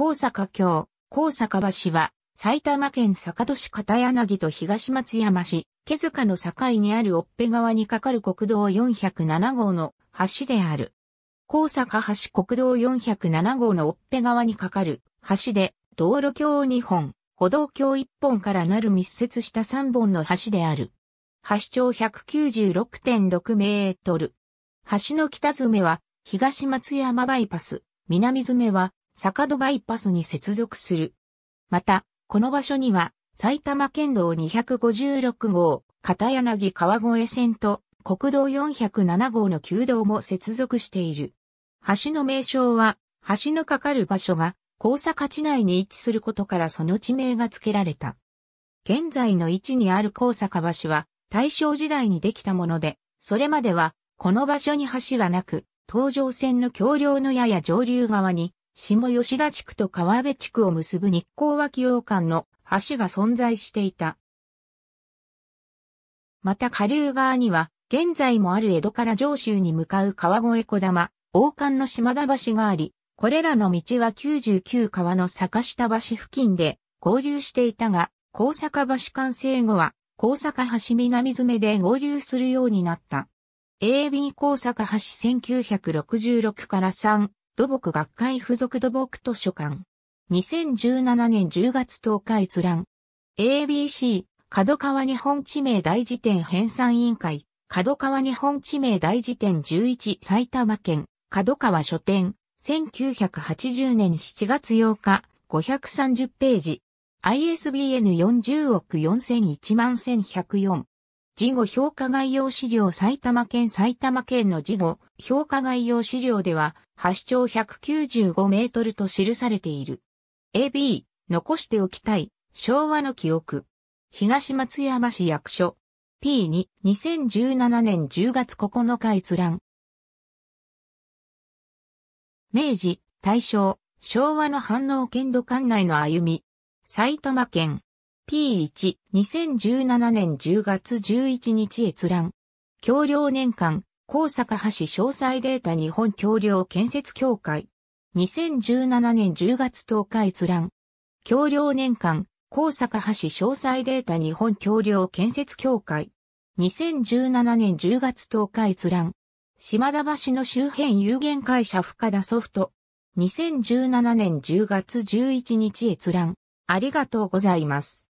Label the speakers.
Speaker 1: 高坂橋、高坂橋は、埼玉県坂戸市片柳と東松山市、毛塚の境にあるオっぺ川に架かる国道407号の橋である。高坂橋国道407号のオっぺ川に架かる橋で、道路橋2本、歩道橋1本からなる密接した3本の橋である。橋長196.6メートル。橋の北詰めは、東松山バイパス、南詰めは、坂戸バイパスに接続する。また、この場所には、埼玉県道256号、片柳川越線と国道407号の旧道も接続している。橋の名称は、橋のかかる場所が、高坂地内に位置することからその地名が付けられた。現在の位置にある高坂橋は、大正時代にできたもので、それまでは、この場所に橋はなく、東上線の橋梁のやや上流側に、下吉田地区と川辺地区を結ぶ日光脇洋館の橋が存在していた。また下流側には、現在もある江戸から上州に向かう川越小玉、王冠の島田橋があり、これらの道は99川の坂下橋付近で合流していたが、高坂橋完成後は、高坂橋南詰で合流するようになった。AB 高坂橋1966から3、土木学会附属土木図書館。2017年10月10日閲覧。ABC、角川日本地名大辞典編纂委員会。角川日本地名大辞典11埼玉県、角川書店、1980年7月8日、530ページ。ISBN40 億4 0 0 1万1104。事後評価概要資料埼玉県埼玉県の事後評価概要資料では、発祥195メートルと記されている。AB、残しておきたい、昭和の記憶。東松山市役所。P2、2017年10月9日閲覧。明治、大正、昭和の反応剣道館内の歩み。埼玉県。P1、2017年10月11日閲覧。橋梁年間、高坂橋詳細データ日本橋梁建設協会。2017年10月10日閲覧。橋梁年間、高坂橋詳細データ日本橋梁建設協会。2017年10月10日閲覧。島田橋の周辺有限会社深田ソフト。2017年10月11日閲覧。ありがとうございます。